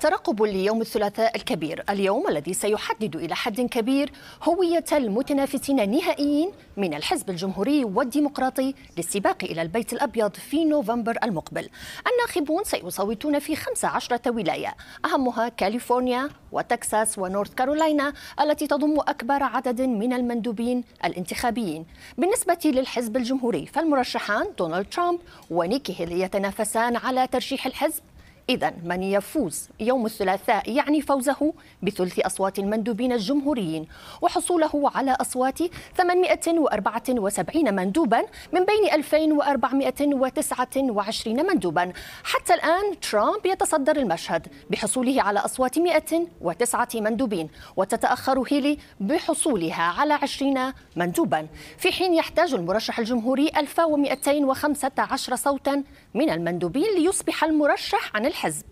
ترقب ليوم الثلاثاء الكبير اليوم الذي سيحدد إلى حد كبير هوية المتنافسين النهائيين من الحزب الجمهوري والديمقراطي للسباق إلى البيت الأبيض في نوفمبر المقبل الناخبون سيصوتون في 15 ولاية أهمها كاليفورنيا وتكساس ونورث كارولاينا التي تضم أكبر عدد من المندوبين الانتخابيين بالنسبة للحزب الجمهوري فالمرشحان دونالد ترامب ونيكي هيلي يتنافسان على ترشيح الحزب إذا من يفوز يوم الثلاثاء يعني فوزه بثلث أصوات المندوبين الجمهوريين وحصوله على أصوات 874 مندوبا من بين 2429 مندوبا حتى الآن ترامب يتصدر المشهد بحصوله على أصوات 109 مندوبين وتتأخر هيلي بحصولها على 20 مندوبا في حين يحتاج المرشح الجمهوري 1215 صوتا من المندوبين ليصبح المرشح عن الحزب الحزب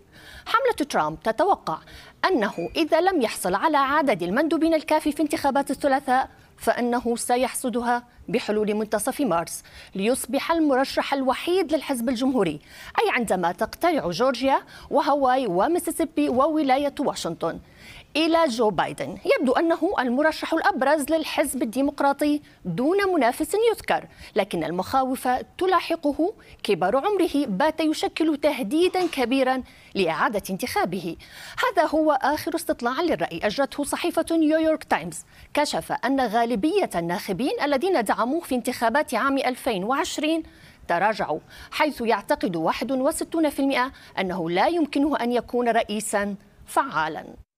حملة ترامب تتوقع أنه إذا لم يحصل على عدد المندوبين الكافي في انتخابات الثلاثاء فإنه سيحصدها بحلول منتصف مارس ليصبح المرشح الوحيد للحزب الجمهوري أي عندما تقترع جورجيا وهاواي وميسيسيبي وولاية واشنطن إلى جو بايدن يبدو أنه المرشح الأبرز للحزب الديمقراطي دون منافس يذكر لكن المخاوف تلاحقه كبر عمره بات يشكل تهديدا كبيرا لإعادة انتخابه هذا هو آخر استطلاع للرأي أجرته صحيفة نيويورك تايمز كشف أن غالبية الناخبين الذين دعموه في انتخابات عام 2020 تراجعوا حيث يعتقد 61% أنه لا يمكنه أن يكون رئيسا فعالا